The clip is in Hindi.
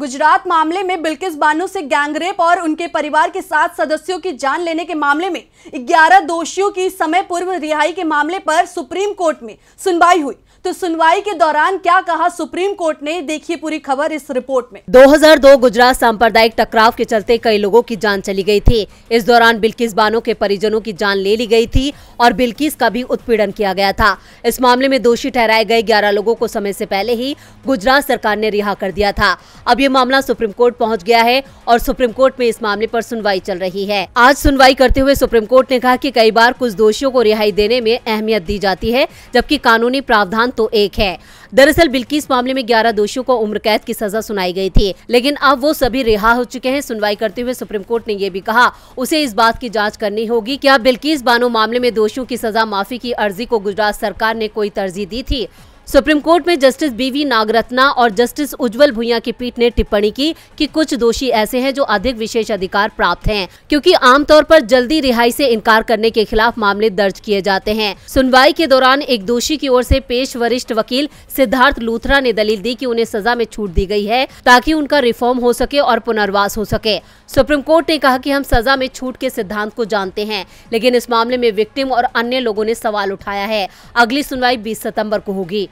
गुजरात मामले में बिल्किस बानो से गैंगरेप और उनके परिवार के सात सदस्यों की जान लेने के मामले में 11 दोषियों की समय पूर्व रिहाई के मामले पर सुप्रीम कोर्ट में सुनवाई हुई तो सुनवाई के दौरान क्या कहा सुप्रीम कोर्ट ने देखिए पूरी खबर इस रिपोर्ट में 2002 गुजरात सांप्रदायिक टकराव के चलते कई लोगों की जान चली गई थी इस दौरान बिल्किस बानो के परिजनों की जान ले ली गई थी और बिल्किस का भी उत्पीड़न किया गया था इस मामले में दोषी ठहराए गए ग्यारह लोगों को समय से पहले ही गुजरात सरकार ने रिहा कर दिया था अब ये मामला सुप्रीम कोर्ट पहुंच गया है और सुप्रीम कोर्ट में इस मामले पर सुनवाई चल रही है आज सुनवाई करते हुए सुप्रीम कोर्ट ने कहा कि कई बार कुछ दोषियों को रिहाई देने में अहमियत दी जाती है जबकि कानूनी प्रावधान तो एक है दरअसल बिल्किस मामले में ग्यारह दोषियों को उम्र कैद की सजा सुनाई गयी थी लेकिन अब वो सभी रिहा हो चुके हैं सुनवाई करते हुए सुप्रीम कोर्ट ने यह भी कहा उसे इस बात की जाँच करनी होगी क्या बिल्किस बानो मामले में दोषियों की सजा माफी की अर्जी को गुजरात सरकार ने कोई तरजीह दी थी सुप्रीम कोर्ट में जस्टिस बीवी नागरत्ना और जस्टिस उज्जवल भुइया की पीठ ने टिप्पणी की कि कुछ दोषी ऐसे हैं जो अधिक विशेष अधिकार प्राप्त हैं क्योंकि आमतौर पर जल्दी रिहाई से इनकार करने के खिलाफ मामले दर्ज किए जाते हैं सुनवाई के दौरान एक दोषी की ओर से पेश वरिष्ठ वकील सिद्धार्थ लूथरा ने दलील दी की उन्हें सजा में छूट दी गयी है ताकि उनका रिफॉर्म हो सके और पुनर्वास हो सके सुप्रीम कोर्ट ने कहा की हम सजा में छूट के सिद्धांत को जानते हैं लेकिन इस मामले में विक्टिम और अन्य लोगों ने सवाल उठाया है अगली सुनवाई बीस सितम्बर को होगी